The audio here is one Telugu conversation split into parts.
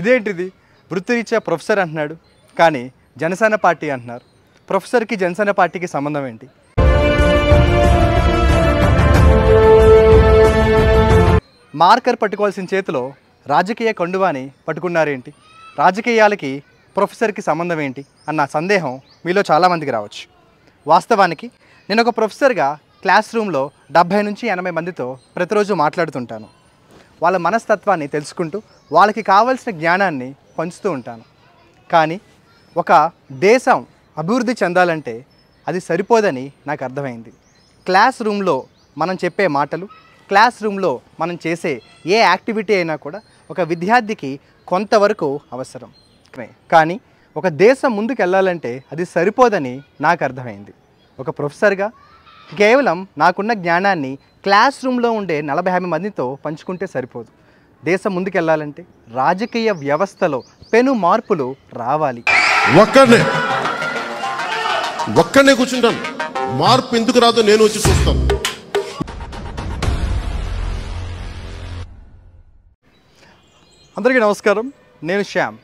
ఇదేంటిది వృత్తిరీత్యా ప్రొఫెసర్ అంటున్నాడు కానీ జనసేన పార్టీ అంటున్నారు ప్రొఫెసర్కి జనసేన పార్టీకి సంబంధం ఏంటి మార్కర్ పట్టుకోవాల్సిన చేతిలో రాజకీయ కండువాని పట్టుకున్నారేంటి రాజకీయాలకి ప్రొఫెసర్కి సంబంధం ఏంటి అన్న సందేహం మీలో చాలామందికి రావచ్చు వాస్తవానికి నేను ఒక ప్రొఫెసర్గా క్లాస్ రూమ్లో డెబ్భై నుంచి ఎనభై మందితో ప్రతిరోజు మాట్లాడుతుంటాను వాళ్ళ మనస్తత్వాన్ని తెలుసుకుంటూ వాళ్ళకి కావలసిన జ్ఞానాన్ని పంచుతూ ఉంటాను కానీ ఒక దేశం అభివృద్ధి చెందాలంటే అది సరిపోదని నాకు అర్థమైంది క్లాస్ రూమ్లో మనం చెప్పే మాటలు క్లాస్ రూమ్లో మనం చేసే ఏ యాక్టివిటీ అయినా కూడా ఒక విద్యార్థికి కొంతవరకు అవసరం కానీ ఒక దేశం ముందుకు వెళ్ళాలంటే అది సరిపోదని నాకు అర్థమైంది ఒక ప్రొఫెసర్గా కేవలం నాకున్న జ్ఞానాన్ని క్లాస్ రూమ్లో ఉండే నలభై యాభై మందితో పంచుకుంటే సరిపోదు దేశం ముందుకెళ్లాలంటే రాజకీయ వ్యవస్థలో పెను మార్పులు రావాలి ఒక్కడే ఒక్కడే కూర్చుంటాను మార్పు ఎందుకు రాదో నేను వచ్చి చూస్తాను అందరికీ నమస్కారం నేను శ్యామ్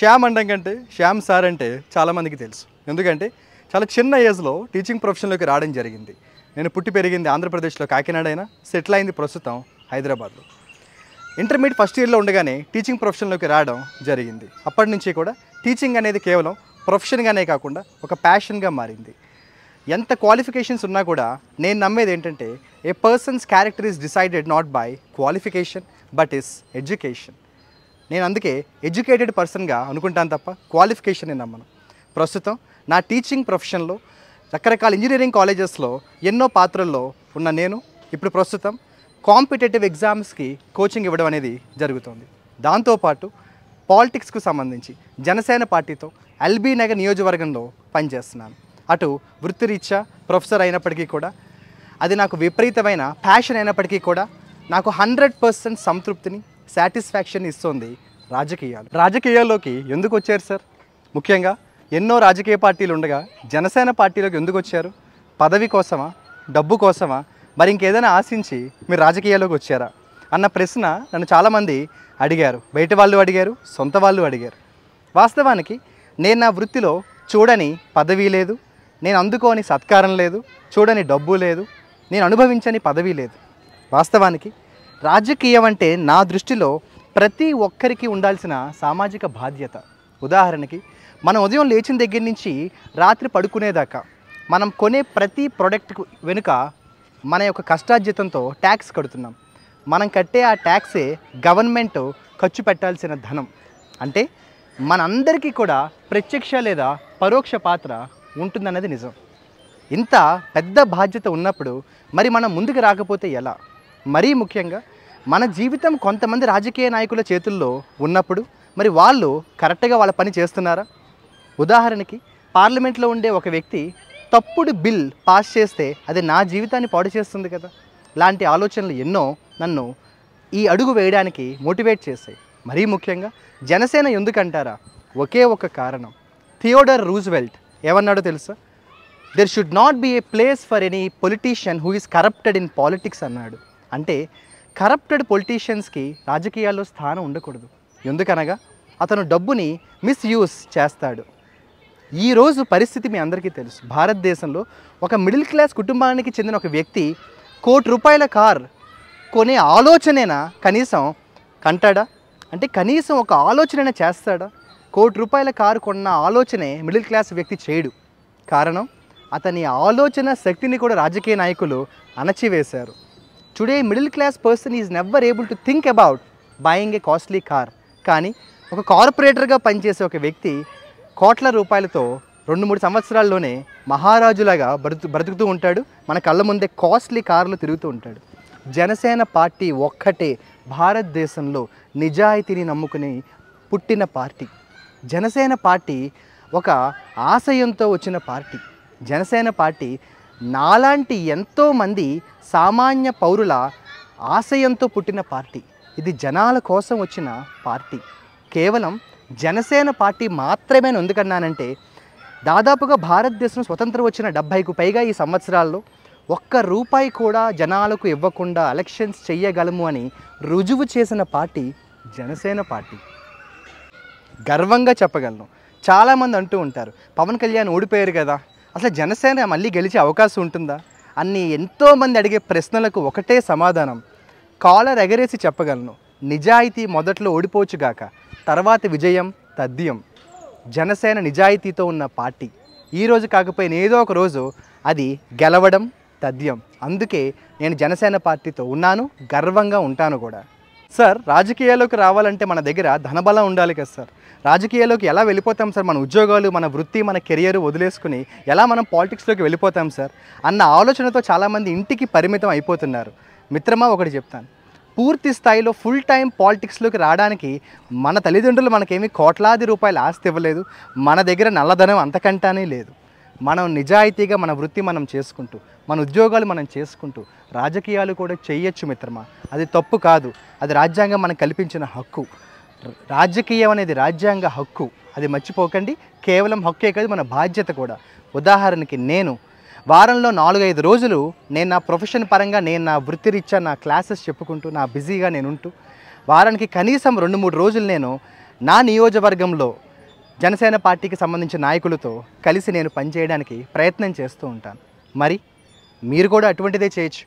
శ్యామ్ అండం కంటే శ్యామ్ సార్ అంటే చాలామందికి తెలుసు ఎందుకంటే చాలా చిన్న ఏజ్లో టీచింగ్ ప్రొఫెషన్లోకి రావడం జరిగింది నేను పుట్టి పెరిగింది ఆంధ్రప్రదేశ్లో కాకినాడ అయినా సెటిల్ అయింది ప్రస్తుతం హైదరాబాద్లో ఇంటర్మీడియట్ ఫస్ట్ ఇయర్లో ఉండగానే టీచింగ్ ప్రొఫెషన్లోకి రావడం జరిగింది అప్పటి నుంచి కూడా టీచింగ్ అనేది కేవలం ప్రొఫెషన్గానే కాకుండా ఒక ప్యాషన్గా మారింది ఎంత క్వాలిఫికేషన్స్ ఉన్నా కూడా నేను నమ్మేది ఏంటంటే a persons character is decided not by qualification but is education నేను అందుకే ఎడ్యుకేటెడ్ పర్సన్గా అనుకుంటాను తప్ప క్వాలిఫికేషన్ నేను నమ్మను ప్రస్తుతం నా టీచింగ్ ప్రొఫెషన్లో రకరకాల ఇంజనీరింగ్ కాలేజెస్లో ఎన్నో పాత్రల్లో ఉన్న నేను ఇప్పుడు ప్రస్తుతం కాంపిటేటివ్ ఎగ్జామ్స్కి కోచింగ్ ఇవ్వడం అనేది జరుగుతుంది దాంతోపాటు పాలిటిక్స్కు సంబంధించి జనసేన పార్టీతో ఎల్బీ నగర్ నియోజకవర్గంలో పనిచేస్తున్నాను అటు వృత్తిరీత్యా ప్రొఫెసర్ అయినప్పటికీ కూడా అది నాకు విపరీతమైన ప్యాషన్ అయినప్పటికీ కూడా నాకు హండ్రెడ్ పర్సెంట్ సంతృప్తిని సాటిస్ఫాక్షన్ ఇస్తుంది రాజకీయాలు రాజకీయాల్లోకి ఎందుకు వచ్చారు సార్ ముఖ్యంగా ఎన్నో రాజకీయ పార్టీలు ఉండగా జనసేన పార్టీలోకి ఎందుకు వచ్చారు పదవి కోసమా డబ్బు కోసమా మరి ఇంకేదైనా ఆశించి మీరు రాజకీయాల్లోకి వచ్చారా అన్న ప్రశ్న నన్ను చాలామంది అడిగారు బయట వాళ్ళు అడిగారు సొంత వాళ్ళు అడిగారు వాస్తవానికి నేను నా వృత్తిలో చూడని పదవి లేదు నేను అందుకోని సత్కారం లేదు చూడని డబ్బు లేదు నేను అనుభవించని పదవి లేదు వాస్తవానికి రాజకీయం అంటే నా దృష్టిలో ప్రతి ఒక్కరికి ఉండాల్సిన సామాజిక బాధ్యత ఉదాహరణకి మనం ఉదయం లేచిన దగ్గర నుంచి రాత్రి పడుకునేదాకా మనం కొనే ప్రతి ప్రోడక్ట్కు వెనుక మన యొక్క కష్టార్జితంతో ట్యాక్స్ కడుతున్నాం మనం కట్టే ఆ ట్యాక్సే గవర్నమెంట్ ఖర్చు పెట్టాల్సిన ధనం అంటే మనందరికీ కూడా ప్రత్యక్ష లేదా పరోక్ష పాత్ర ఉంటుందన్నది నిజం ఇంత పెద్ద బాధ్యత ఉన్నప్పుడు మరి మనం ముందుకు రాకపోతే ఎలా మరీ ముఖ్యంగా మన జీవితం కొంతమంది రాజకీయ నాయకుల చేతుల్లో ఉన్నప్పుడు మరి వాళ్ళు కరెక్ట్గా వాళ్ళ పని చేస్తున్నారా ఉదాహరణకి పార్లమెంట్లో ఉండే ఒక వ్యక్తి తప్పుడు బిల్ పాస్ చేస్తే అది నా జీవితాన్ని పాడు చేస్తుంది కదా లాంటి ఆలోచనలు ఎన్నో నన్ను ఈ అడుగు వేయడానికి మోటివేట్ చేస్తాయి మరీ ముఖ్యంగా జనసేన ఎందుకంటారా ఒకే ఒక కారణం థియోడర్ రూజ్వెల్ట్ ఏమన్నాడో తెలుసా there should not be a place for any politician who is corrupted in politics అన్నాడు అంటే కరప్టెడ్ పొలిటీషియన్స్కి రాజకీయాల్లో స్థానం ఉండకూడదు ఎందుకనగా అతను డబ్బుని మిస్యూస్ చేస్తాడు ఈరోజు పరిస్థితి మీ అందరికీ తెలుసు భారతదేశంలో ఒక మిడిల్ క్లాస్ కుటుంబానికి చెందిన ఒక వ్యక్తి కోటి రూపాయల కార్ కొనే ఆలోచనైనా కనీసం కంటాడా అంటే కనీసం ఒక ఆలోచనైనా చేస్తాడా కోటి రూపాయల కారు కొన్న ఆలోచనే మిడిల్ క్లాస్ వ్యక్తి చేయడు కారణం అతని ఆలోచన శక్తిని కూడా రాజకీయ నాయకులు అణచివేశారు today middle class person is never able to think about buying a costly car కానీ ఒక కార్పొరేటర్గా పనిచేసే ఒక వ్యక్తి కోట్ల రూపాయలతో రెండు మూడు సంవత్సరాల్లోనే మహారాజులాగా బ్రతు బ్రతుకుతూ ఉంటాడు మన కళ్ళ ముందే కాస్ట్లీ కార్లు తిరుగుతూ ఉంటాడు జనసేన పార్టీ ఒక్కటే భారతదేశంలో నిజాయితీని నమ్ముకుని పుట్టిన పార్టీ జనసేన పార్టీ ఒక ఆశయంతో వచ్చిన పార్టీ జనసేన పార్టీ నాలాంటి ఎంతోమంది సామాన్య పౌరుల ఆశయంతో పుట్టిన పార్టీ ఇది జనాల కోసం వచ్చిన పార్టీ కేవలం జనసేన పార్టీ మాత్రమే ఎందుకన్నానంటే దాదాపుగా భారతదేశం స్వతంత్రం వచ్చిన డెబ్భైకు పైగా ఈ సంవత్సరాల్లో ఒక్క రూపాయి కూడా జనాలకు ఇవ్వకుండా ఎలక్షన్స్ చేయగలము అని రుజువు చేసిన పార్టీ జనసేన పార్టీ గర్వంగా చెప్పగలను చాలామంది అంటూ ఉంటారు పవన్ కళ్యాణ్ ఓడిపోయారు కదా అసలు జనసేన మళ్ళీ గెలిచే అవకాశం ఉంటుందా అన్ని ఎంతోమంది అడిగే ప్రశ్నలకు ఒకటే సమాధానం కాలర్ ఎగరేసి చెప్పగలను నిజాయితీ మొదట్లో ఓడిపోవచ్చుగాక తర్వాత విజయం తథ్యం జనసేన నిజాయితీతో ఉన్న పార్టీ ఈరోజు కాకపోయిన ఏదో ఒక రోజు అది గెలవడం తథ్యం అందుకే నేను జనసేన పార్టీతో ఉన్నాను గర్వంగా ఉంటాను కూడా సార్ రాజకీయాల్లోకి రావాలంటే మన దగ్గర ధనబలం ఉండాలి కదా సార్ రాజకీయాల్లోకి ఎలా వెళ్ళిపోతాం సార్ మన ఉద్యోగాలు మన వృత్తి మన కెరియర్ వదిలేసుకుని ఎలా మనం పాలిటిక్స్లోకి వెళ్ళిపోతాం సార్ అన్న ఆలోచనతో చాలామంది ఇంటికి పరిమితం అయిపోతున్నారు మిత్రమా ఒకటి చెప్తాను పూర్తి స్థాయిలో ఫుల్ టైం పాలిటిక్స్లోకి రావడానికి మన తల్లిదండ్రులు మనకేమీ కోట్లాది రూపాయలు ఆస్తి ఇవ్వలేదు మన దగ్గర నల్లధనం అంతకంటానే లేదు మనం నిజాయితీగా మన వృత్తి మనం చేసుకుంటూ మన ఉద్యోగాలు మనం చేసుకుంటూ రాజకీయాలు కూడా చేయొచ్చు మిత్రమా అది తప్పు కాదు అది రాజ్యాంగం మనకు కల్పించిన హక్కు రాజకీయం అనేది రాజ్యాంగ హక్కు అది మర్చిపోకండి కేవలం హక్కే కాదు మన బాధ్యత కూడా ఉదాహరణకి నేను వారంలో నాలుగైదు రోజులు నేను నా ప్రొఫెషన్ పరంగా నేను నా వృత్తి రీత్యా నా క్లాసెస్ చెప్పుకుంటూ నా బిజీగా నేను ఉంటూ వారానికి కనీసం రెండు మూడు రోజులు నేను నా నియోజకవర్గంలో జనసేన పార్టీకి సంబంధించిన నాయకులతో కలిసి నేను పనిచేయడానికి ప్రయత్నం చేస్తూ ఉంటాను మరి మీరు కూడా అటువంటిదే చేయొచ్చు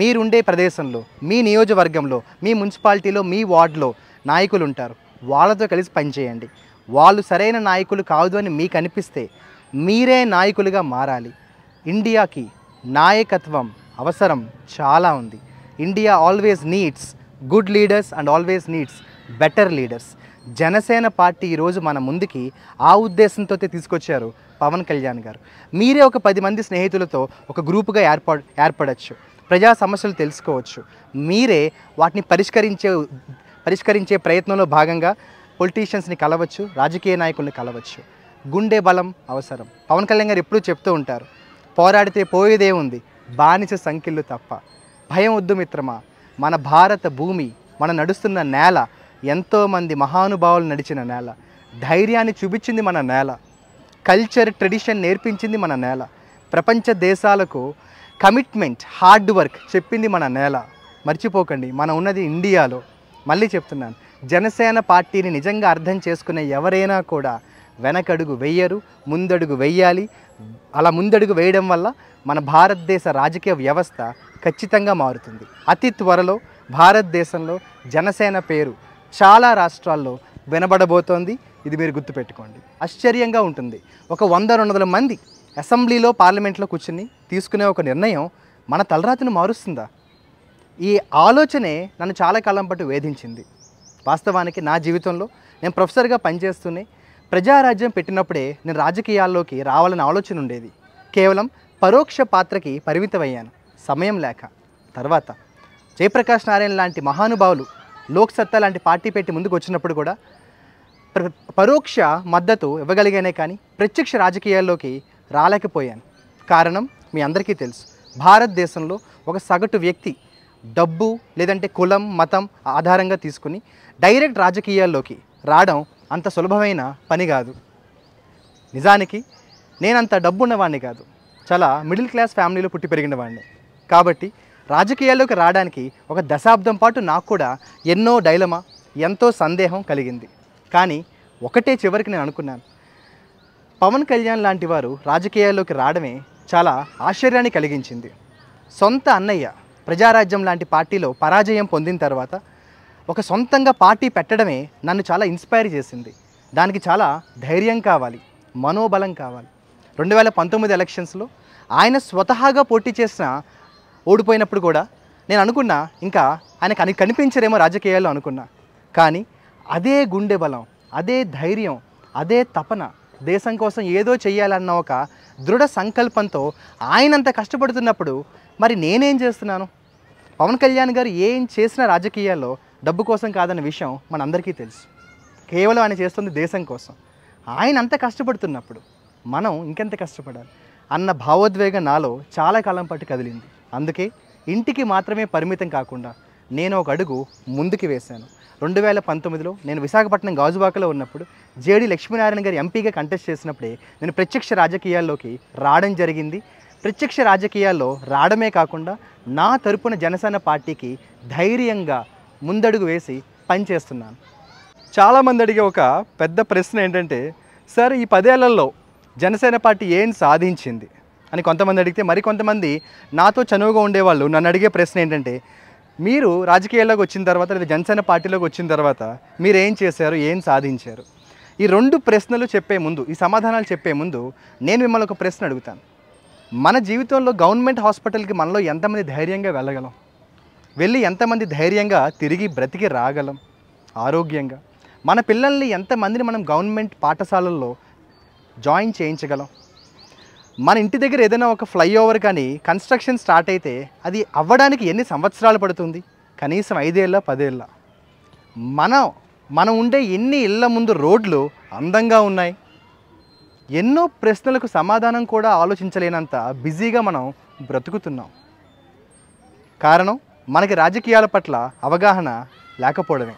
మీరుండే ప్రదేశంలో మీ నియోజకవర్గంలో మీ మున్సిపాలిటీలో మీ వార్డులో నాయకులు ఉంటారు వాళ్ళతో కలిసి పనిచేయండి వాళ్ళు సరైన నాయకులు కాదు అని మీకు అనిపిస్తే మీరే నాయకులుగా మారాలి ఇండియాకి నాయకత్వం అవసరం చాలా ఉంది India always needs good leaders and always needs better leaders Janasena party ఈరోజు మన ముందుకి ఆ ఉద్దేశంతో తీసుకొచ్చారు పవన్ కళ్యాణ్ గారు మీరే ఒక పది మంది స్నేహితులతో ఒక గ్రూపుగా ఏర్పడ ఏర్పడచ్చు ప్రజా సమస్యలు తెలుసుకోవచ్చు మీరే వాటిని పరిష్కరించే పరిష్కరించే ప్రయత్నంలో భాగంగా పొలిటీషియన్స్ని కలవచ్చు రాజకీయ నాయకుల్ని కలవచ్చు గుండె బలం అవసరం పవన్ కళ్యాణ్ గారు ఎప్పుడూ చెప్తూ ఉంటారు పోరాడితే పోయేదే ఉంది బానిస సంఖ్యలు తప్ప భయం వద్దు మిత్రమా మన భారత భూమి మన నడుస్తున్న నేల ఎంతోమంది మహానుభావులు నడిచిన నేల ధైర్యాన్ని చూపించింది మన నేల కల్చర్ ట్రెడిషన్ నేర్పించింది మన నేల ప్రపంచ దేశాలకు కమిట్మెంట్ హార్డ్ వర్క్ చెప్పింది మన నేల మర్చిపోకండి మనం ఉన్నది ఇండియాలో మళ్ళీ చెప్తున్నాను జనసేన పార్టీని నిజంగా అర్థం చేసుకునే ఎవరైనా కూడా వెనకడుగు వెయ్యరు ముందడుగు వెయ్యాలి అలా ముందడుగు వేయడం వల్ల మన భారతదేశ రాజకీయ వ్యవస్థ ఖచ్చితంగా మారుతుంది అతి త్వరలో భారతదేశంలో జనసేన పేరు చాలా రాష్ట్రాల్లో వినబడబోతోంది ఇది మీరు గుర్తుపెట్టుకోండి ఆశ్చర్యంగా ఉంటుంది ఒక వంద రెండు వందల మంది అసెంబ్లీలో పార్లమెంట్లో కూర్చుని తీసుకునే ఒక నిర్ణయం మన తలరాతిని మారుస్తుందా ఈ ఆలోచనే నన్ను చాలా కాలం పాటు వేధించింది వాస్తవానికి నా జీవితంలో నేను ప్రొఫెసర్గా పనిచేస్తూనే ప్రజారాజ్యం పెట్టినప్పుడే నేను రాజకీయాల్లోకి రావాలని ఆలోచన ఉండేది కేవలం పరోక్ష పాత్రకి పరిమితమయ్యాను సమయం లేక తర్వాత జయప్రకాష్ నారాయణ లాంటి మహానుభావులు లోక్సత్తా లాంటి పార్టీ పెట్టి ముందుకు వచ్చినప్పుడు కూడా పరోక్ష మద్దతు ఇవ్వగలిగానే కానీ ప్రత్యక్ష రాజకీయాల్లోకి రాలేకపోయాను కారణం మీ అందరికీ తెలుసు భారతదేశంలో ఒక సగటు వ్యక్తి డబ్బు లేదంటే కులం మతం ఆధారంగా తీసుకుని డైరెక్ట్ రాజకీయాల్లోకి రావడం అంత సులభమైన పని కాదు నిజానికి నేనంత డబ్బున్నవాడిని కాదు చాలా మిడిల్ క్లాస్ ఫ్యామిలీలో పుట్టి పెరిగిన వాడిని కాబట్టి రాజకీయాల్లోకి రావడానికి ఒక దశాబ్దం పాటు నాకు కూడా ఎన్నో డైలమా ఎంతో సందేహం కలిగింది కానీ ఒకటే చివరికి నేను అనుకున్నాను పవన్ కళ్యాణ్ లాంటి వారు రాజకీయాల్లోకి రావడమే చాలా ఆశ్చర్యాన్ని కలిగించింది సొంత అన్నయ్య ప్రజారాజ్యం లాంటి పార్టీలో పరాజయం పొందిన తర్వాత ఒక సొంతంగా పార్టీ పెట్టడమే నన్ను చాలా ఇన్స్పైర్ చేసింది దానికి చాలా ధైర్యం కావాలి మనోబలం కావాలి రెండు వేల పంతొమ్మిది ఎలక్షన్స్లో ఆయన స్వతహాగా పోటీ చేసిన ఓడిపోయినప్పుడు కూడా నేను అనుకున్నా ఇంకా ఆయన కని కనిపించరేమో రాజకీయాల్లో అనుకున్నా కానీ అదే గుండె బలం అదే ధైర్యం అదే తపన దేశం కోసం ఏదో చేయాలన్న ఒక దృఢ సంకల్పంతో ఆయనంత కష్టపడుతున్నప్పుడు మరి నేనేం చేస్తున్నాను పవన్ కళ్యాణ్ గారు ఏం చేసిన రాజకీయాల్లో డబ్బు కోసం కాదన్న విషయం మనందరికీ తెలుసు కేవలం ఆయన చేస్తుంది దేశం కోసం ఆయన అంత కష్టపడుతున్నప్పుడు మనం ఇంకెంత కష్టపడాలి అన్న భావోద్వేగం నాలో చాలా కాలం పాటు కదిలింది అందుకే ఇంటికి మాత్రమే పరిమితం కాకుండా నేను ఒక అడుగు ముందుకు వేశాను రెండు వేల పంతొమ్మిదిలో నేను విశాఖపట్నం గాజువాకలో ఉన్నప్పుడు జేడి లక్ష్మీనారాయణ గారి ఎంపీగా కంటెస్ట్ చేసినప్పుడే నేను ప్రత్యక్ష రాజకీయాల్లోకి రావడం జరిగింది ప్రత్యక్ష రాజకీయాల్లో రావడమే కాకుండా నా తరపున జనసేన పార్టీకి ధైర్యంగా ముందడుగు వేసి పనిచేస్తున్నాను చాలామంది అడిగే ఒక పెద్ద ప్రశ్న ఏంటంటే సార్ ఈ పదేళ్లలో జనసేన పార్టీ ఏం సాధించింది అని కొంతమంది అడిగితే మరి కొంతమంది నాతో చనువుగా ఉండేవాళ్ళు నన్ను అడిగే ప్రశ్న ఏంటంటే మీరు రాజకీయాల్లోకి వచ్చిన తర్వాత లేదా జనసేన పార్టీలోకి వచ్చిన తర్వాత మీరు ఏం చేశారు ఏం సాధించారు ఈ రెండు ప్రశ్నలు చెప్పే ముందు ఈ సమాధానాలు చెప్పే ముందు నేను మిమ్మల్ని ఒక ప్రశ్న అడుగుతాను మన జీవితంలో గవర్నమెంట్ హాస్పిటల్కి మనలో ఎంతమంది ధైర్యంగా వెళ్ళగలం వెళ్ళి ఎంతమంది ధైర్యంగా తిరిగి బ్రతికి రాగలం ఆరోగ్యంగా మన పిల్లల్ని ఎంతమందిని మనం గవర్నమెంట్ పాఠశాలల్లో జాయిన్ చేయించగలం మన ఇంటి దగ్గర ఏదైనా ఒక ఫ్లైఓవర్ కానీ కన్స్ట్రక్షన్ స్టార్ట్ అయితే అది అవ్వడానికి ఎన్ని సంవత్సరాలు పడుతుంది కనీసం ఐదేళ్ళ పదేళ్ళ మనం మనం ఉండే ఎన్ని ఇళ్ళ ముందు రోడ్లు అందంగా ఉన్నాయి ఎన్నో ప్రశ్నలకు సమాధానం కూడా ఆలోచించలేనంత బిజీగా మనం బ్రతుకుతున్నాం కారణం మనకి రాజకీయాల పట్ల అవగాహన లేకపోవడమే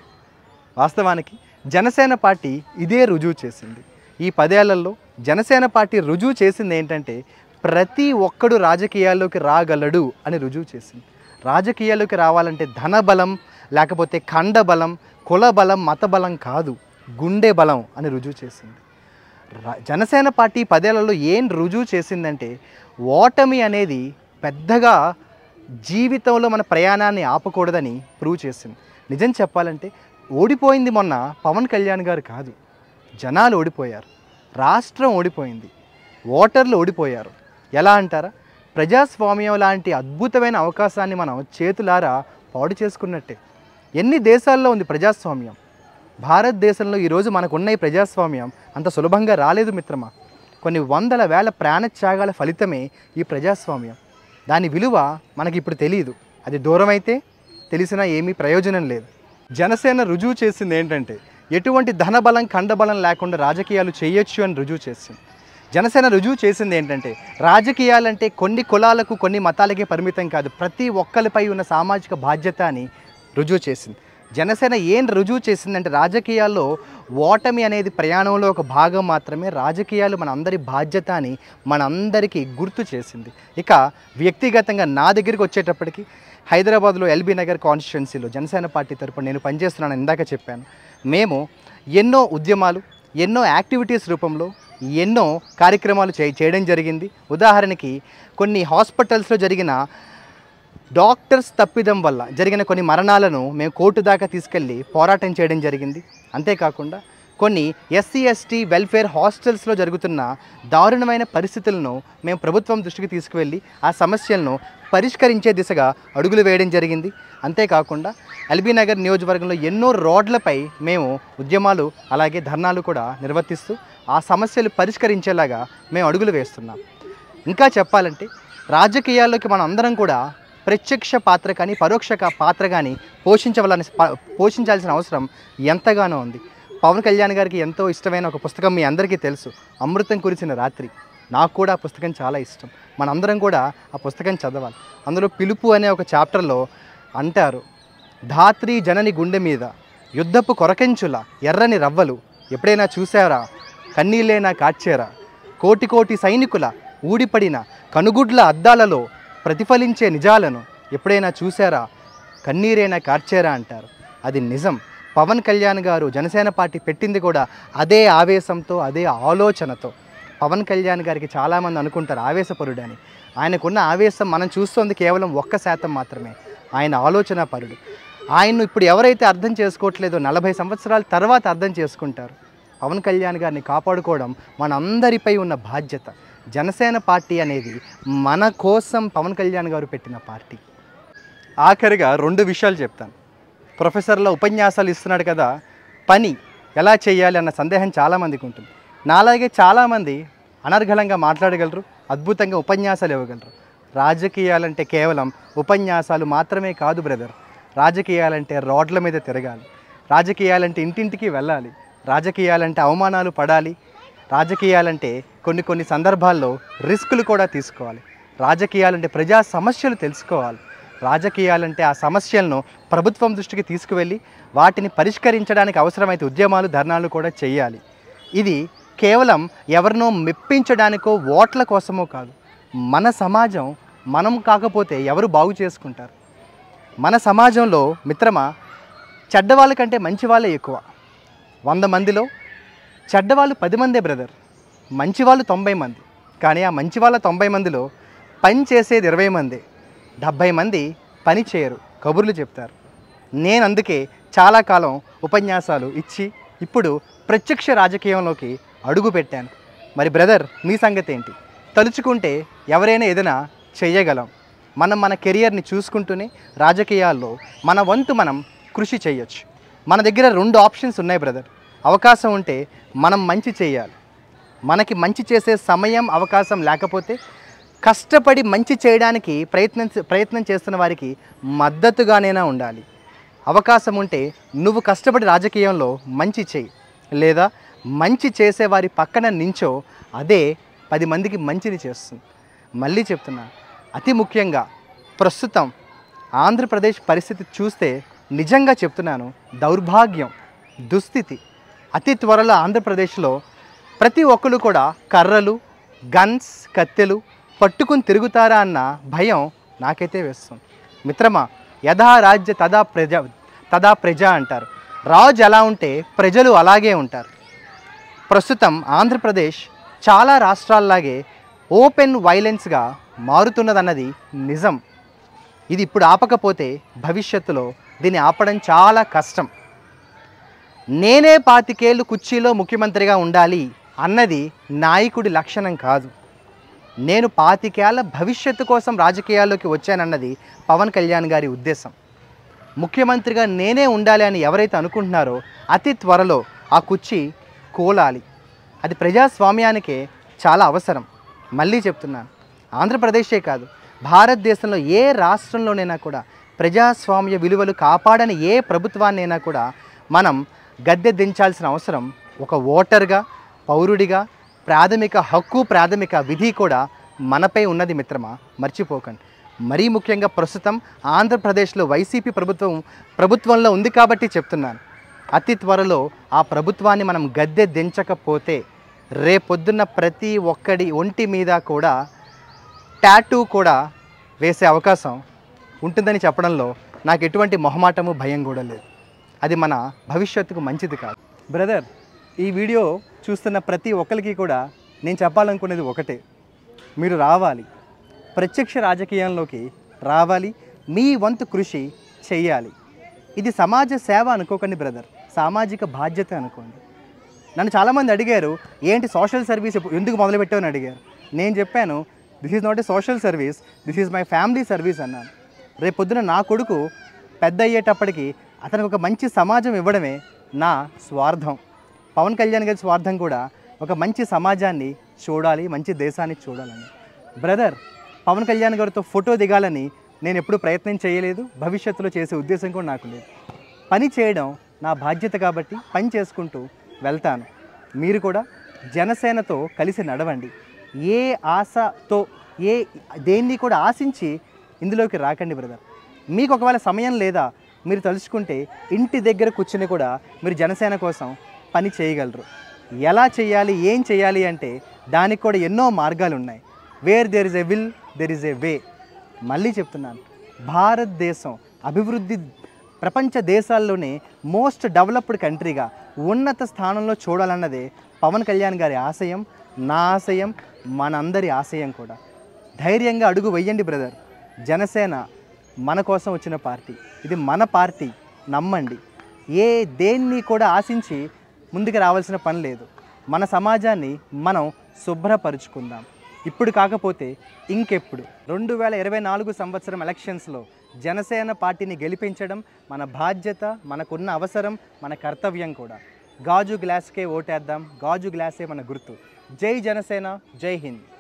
వాస్తవానికి జనసేన పార్టీ ఇదే రుజువు చేసింది ఈ పదేళ్లలో జనసేన పార్టీ రుజువు చేసింది ఏంటంటే ప్రతి ఒక్కడు రాజకీయాల్లోకి రాగలడు అని రుజువు చేసింది రాజకీయాల్లోకి రావాలంటే ధనబలం లేకపోతే ఖండబలం కులబలం మతబలం కాదు గుండె బలం అని రుజువు చేసింది జనసేన పార్టీ పదేళ్లలో ఏం రుజువు చేసిందంటే ఓటమి అనేది పెద్దగా జీవితంలో మన ప్రయాణాన్ని ఆపకూడదని ప్రూవ్ చేసింది నిజం చెప్పాలంటే ఓడిపోయింది మొన్న పవన్ కళ్యాణ్ గారు కాదు జనాలు ఓడిపోయారు రాష్ట్రం ఓడిపోయింది ఓటర్లు ఓడిపోయారు ఎలా అంటారా ప్రజాస్వామ్యం లాంటి అద్భుతమైన అవకాశాన్ని మనం చేతులారా పాడు చేసుకున్నట్టే ఎన్ని దేశాల్లో ఉంది ప్రజాస్వామ్యం భారతదేశంలో ఈరోజు మనకున్న ఈ ప్రజాస్వామ్యం అంత సులభంగా రాలేదు మిత్రమా కొన్ని వందల వేల ప్రాణత్యాగాల ఫలితమే ఈ ప్రజాస్వామ్యం దాని విలువ మనకి ఇప్పుడు తెలియదు అది దూరం అయితే తెలిసినా ఏమీ ప్రయోజనం లేదు జనసేన రుజువు చేసింది ఏంటంటే ఎటువంటి ధనబలం ఖండబలం లేకుండా రాజకీయాలు చేయొచ్చు అని రుజువు చేసింది జనసేన రుజువు చేసింది ఏంటంటే రాజకీయాలంటే కొన్ని కులాలకు కొన్ని మతాలకే పరిమితం కాదు ప్రతి ఒక్కరిపై ఉన్న సామాజిక బాధ్యత అని రుజువు చేసింది జనసేన ఏం రుజువు చేసిందంటే రాజకీయాల్లో ఓటమి అనేది ప్రయాణంలో ఒక భాగం మాత్రమే రాజకీయాలు మన అందరి బాధ్యత అని మనందరికీ గుర్తు చేసింది ఇక వ్యక్తిగతంగా నా దగ్గరికి వచ్చేటప్పటికి హైదరాబాద్లో ఎల్బీ నగర్ కాన్స్టిట్యున్సీలో జనసేన పార్టీ తరపున నేను పనిచేస్తున్నాను ఇందాక చెప్పాను మేము ఎన్నో ఉద్యమాలు ఎన్నో యాక్టివిటీస్ రూపంలో ఎన్నో కార్యక్రమాలు చేయడం జరిగింది ఉదాహరణకి కొన్ని హాస్పిటల్స్లో జరిగిన డాక్టర్స్ తప్పిదం వల్ల జరిగిన కొన్ని మరణాలను మేము కోర్టు దాకా తీసుకెళ్ళి పోరాటం చేయడం జరిగింది అంతేకాకుండా కొన్ని ఎస్సీ ఎస్టీ వెల్ఫేర్ హాస్టల్స్లో జరుగుతున్న దారుణమైన పరిస్థితులను మేము ప్రభుత్వం దృష్టికి తీసుకువెళ్ళి ఆ సమస్యలను పరిష్కరించే దిశగా అడుగులు వేయడం జరిగింది అంతేకాకుండా ఎల్బీ నగర్ నియోజకవర్గంలో ఎన్నో రోడ్లపై మేము ఉద్యమాలు అలాగే ధర్నాలు కూడా నిర్వర్తిస్తూ ఆ సమస్యలు పరిష్కరించేలాగా మేము అడుగులు వేస్తున్నాం ఇంకా చెప్పాలంటే రాజకీయాల్లోకి మనం అందరం కూడా ప్రత్యక్ష పాత్ర కానీ పరోక్ష పాత్ర కానీ పోషించవలని పోషించాల్సిన అవసరం ఎంతగానో ఉంది పవన్ కళ్యాణ్ గారికి ఎంతో ఇష్టమైన ఒక పుస్తకం మీ అందరికీ తెలుసు అమృతం కురిసిన రాత్రి నాకు కూడా ఆ పుస్తకం చాలా ఇష్టం మనందరం కూడా ఆ పుస్తకం చదవాలి అందులో పిలుపు అనే ఒక చాప్టర్లో అంటారు ధాత్రి జనని గుండె మీద యుద్ధపు కొరకెంచుల ఎర్రని రవ్వలు ఎప్పుడైనా చూసారా కన్నీళ్ళైనా కాచారా కోటి కోటి సైనికుల ఊడిపడిన కనుగుడ్ల అద్దాలలో ప్రతిఫలించే నిజాలను ఎప్పుడైనా చూసారా కన్నీరైనా కార్చారా అంటారు అది నిజం పవన్ కళ్యాణ్ గారు జనసేన పార్టీ పెట్టింది కూడా అదే ఆవేశంతో అదే ఆలోచనతో పవన్ కళ్యాణ్ గారికి చాలామంది అనుకుంటారు ఆవేశపరుడని ఆయనకున్న ఆవేశం మనం చూస్తోంది కేవలం ఒక్క శాతం మాత్రమే ఆయన ఆలోచన పరుడు ఆయన్ను ఇప్పుడు ఎవరైతే అర్థం చేసుకోవట్లేదో నలభై సంవత్సరాల తర్వాత అర్థం చేసుకుంటారు పవన్ కళ్యాణ్ గారిని కాపాడుకోవడం మనందరిపై ఉన్న బాధ్యత జనసేన పార్టీ అనేది మన కోసం పవన్ కళ్యాణ్ గారు పెట్టిన పార్టీ ఆఖరిగా రెండు విషయాలు చెప్తాను ప్రొఫెసర్ల ఉపన్యాసాలు ఇస్తున్నాడు కదా పని ఎలా చేయాలి అన్న సందేహం చాలామందికి ఉంటుంది నాలాగే చాలామంది అనర్ఘలంగా మాట్లాడగలరు అద్భుతంగా ఉపన్యాసాలు ఇవ్వగలరు రాజకీయాలంటే కేవలం ఉపన్యాసాలు మాత్రమే కాదు బ్రదర్ రాజకీయాలంటే రోడ్ల మీద తిరగాలి రాజకీయాలంటే ఇంటింటికి వెళ్ళాలి రాజకీయాలంటే అవమానాలు పడాలి రాజకీయాలంటే కొన్ని కొన్ని సందర్భాల్లో రిస్కులు కూడా తీసుకోవాలి రాజకీయాలంటే ప్రజా సమస్యలు తెలుసుకోవాలి రాజకీయాలంటే ఆ సమస్యలను ప్రభుత్వం దృష్టికి తీసుకువెళ్ళి వాటిని పరిష్కరించడానికి అవసరమైతే ఉద్యమాలు ధర్నాలు కూడా చేయాలి ఇది కేవలం ఎవరినో మెప్పించడానికో ఓట్ల కోసమో కాదు మన సమాజం మనం కాకపోతే ఎవరు బాగు చేసుకుంటారు మన సమాజంలో మిత్రమా చెడ్డవాళ్ళ కంటే మంచి వాళ్ళే ఎక్కువ వంద మందిలో చెడ్డవాళ్ళు పది మందే బ్రదర్ మంచివాళ్ళు తొంభై మంది కానీ ఆ మంచి వాళ్ళ తొంభై మందిలో పని చేసేది ఇరవై మంది డెబ్భై మంది పని చేయరు కబుర్లు చెప్తారు నేను అందుకే చాలా కాలం ఉపన్యాసాలు ఇచ్చి ఇప్పుడు ప్రత్యక్ష రాజకీయంలోకి అడుగు పెట్టాను మరి బ్రదర్ మీ సంగతి ఏంటి తలుచుకుంటే ఎవరైనా ఏదైనా చేయగలం మనం మన కెరియర్ని చూసుకుంటూనే రాజకీయాల్లో మన వంతు మనం కృషి చేయొచ్చు మన దగ్గర రెండు ఆప్షన్స్ ఉన్నాయి బ్రదర్ అవకాశం ఉంటే మనం మంచి చేయాలి మనకి మంచి చేసే సమయం అవకాశం లేకపోతే కష్టపడి మంచి చేయడానికి ప్రయత్నం ప్రయత్నం చేస్తున్న వారికి మద్దతుగానైనా ఉండాలి అవకాశం ఉంటే నువ్వు కష్టపడి రాజకీయంలో మంచి చేయి లేదా మంచి చేసేవారి పక్కన నించో అదే పది మందికి మంచిని చేస్తుంది మళ్ళీ చెప్తున్నా అతి ముఖ్యంగా ప్రస్తుతం ఆంధ్రప్రదేశ్ పరిస్థితి చూస్తే నిజంగా చెప్తున్నాను దౌర్భాగ్యం దుస్థితి అతి త్వరలో ఆంధ్రప్రదేశ్లో ప్రతి ఒక్కరు కూడా కర్రలు గన్స్ కత్తెలు పట్టుకుని తిరుగుతారా అన్న భయం నాకైతే వేస్తుంది మిత్రమా యథా రాజ్య తదా ప్రజ తదా ప్రజ అంటారు రాజు ఎలా ఉంటే ప్రజలు అలాగే ఉంటారు ప్రస్తుతం ఆంధ్రప్రదేశ్ చాలా రాష్ట్రాల్లాగే ఓపెన్ వైలెన్స్గా మారుతున్నదన్నది నిజం ఇది ఇప్పుడు ఆపకపోతే భవిష్యత్తులో దీన్ని ఆపడం చాలా కష్టం నేనే పాతికేళ్ళు కుర్చీలో ముఖ్యమంత్రిగా ఉండాలి అన్నది నాయకుడి లక్షణం కాదు నేను పాతికేళ్ల భవిష్యత్తు కోసం రాజకీయాల్లోకి వచ్చానన్నది పవన్ కళ్యాణ్ గారి ఉద్దేశం ముఖ్యమంత్రిగా నేనే ఉండాలి అని ఎవరైతే అనుకుంటున్నారో అతి త్వరలో ఆ కుర్చీ కూలాలి అది ప్రజాస్వామ్యానికే చాలా అవసరం మళ్ళీ చెప్తున్నాను ఆంధ్రప్రదేశే కాదు భారతదేశంలో ఏ రాష్ట్రంలోనైనా కూడా ప్రజాస్వామ్య విలువలు కాపాడని ఏ ప్రభుత్వాన్నైనా కూడా మనం గద్దె దించాల్సిన అవసరం ఒక ఓటర్గా పౌరుడిగా ప్రాథమిక హక్కు ప్రాథమిక విధి కూడా మనపై ఉన్నది మిత్రమా మర్చిపోకండి మరీ ముఖ్యంగా ప్రస్తుతం ఆంధ్రప్రదేశ్లో వైసీపీ ప్రభుత్వం ప్రభుత్వంలో ఉంది కాబట్టి చెప్తున్నాను అతి త్వరలో ఆ ప్రభుత్వాన్ని మనం గద్దె దించకపోతే రేపొద్దున్న ప్రతి ఒక్కడి ఒంటి మీద కూడా టాటూ కూడా వేసే అవకాశం ఉంటుందని చెప్పడంలో నాకు ఎటువంటి మొహమాటము భయం కూడా లేదు అది మన భవిష్యత్తుకు మంచిది కాదు బ్రదర్ ఈ వీడియో చూస్తున్న ప్రతి ఒక్కరికి కూడా నేను చెప్పాలనుకునేది ఒకటే మీరు రావాలి ప్రత్యక్ష రాజకీయంలోకి రావాలి మీ వంతు కృషి చేయాలి ఇది సమాజ సేవ అనుకోకండి బ్రదర్ సామాజిక బాధ్యత అనుకోండి నన్ను చాలామంది అడిగారు ఏంటి సోషల్ సర్వీస్ ఎందుకు మొదలుపెట్టావు అడిగారు నేను చెప్పాను this is not a social service this is my family service అన్నాను రేపొద్దున నా కొడుకు పెద్ద అయ్యేటప్పటికి అతనికి ఒక మంచి సమాజం ఇవ్వడమే నా స్వార్థం పవన్ కళ్యాణ్ గారి స్వార్థం కూడా ఒక మంచి సమాజాన్ని చూడాలి మంచి దేశాన్ని చూడాలని బ్రదర్ పవన్ కళ్యాణ్ గారితో ఫోటో దిగాలని నేను ఎప్పుడు ప్రయత్నం చేయలేదు భవిష్యత్తులో చేసే ఉద్దేశం కూడా నాకు లేదు పని చేయడం నా బాధ్యత కాబట్టి పని చేసుకుంటూ వెళ్తాను మీరు కూడా జనసేనతో కలిసి నడవండి ఏ ఆశతో ఏ దేన్ని కూడా ఆశించి ఇందులోకి రాకండి బ్రదర్ మీకు ఒకవేళ సమయం లేదా మీరు తలుచుకుంటే ఇంటి దగ్గర కూర్చుని కూడా మీరు జనసేన కోసం పని చేయగలరు ఎలా చేయాలి ఏం చేయాలి అంటే దానికి కూడా ఎన్నో మార్గాలు ఉన్నాయి where there is a will there is a way మళ్ళీ చెప్తున్నాను భారతదేశం అభివృద్ధి ప్రపంచ దేశాల్లోనే మోస్ట్ డెవలప్డ్ కంట్రీగా ఉన్నత స్థానంలో చూడాలన్నదే పవన్ కళ్యాణ్ గారి ఆశయం నా ఆశయం మనందరి ఆశయం కూడా ధైర్యంగా అడుగు వెయ్యండి బ్రదర్ జనసేన మన కోసం వచ్చిన పార్టీ ఇది మన పార్టీ నమ్మండి ఏ దేన్ని కూడా ఆశించి ముందుకు రావాల్సిన పని లేదు మన సమాజాన్ని మనం శుభ్రపరుచుకుందాం ఇప్పుడు కాకపోతే ఇంకెప్పుడు రెండు వేల ఇరవై నాలుగు సంవత్సరం ఎలక్షన్స్లో జనసేన పార్టీని గెలిపించడం మన బాధ్యత మనకున్న అవసరం మన కర్తవ్యం కూడా గాజు గ్లాస్కే ఓటేద్దాం గాజు గ్లాసే మన గుర్తు జై జనసేన జై హింద్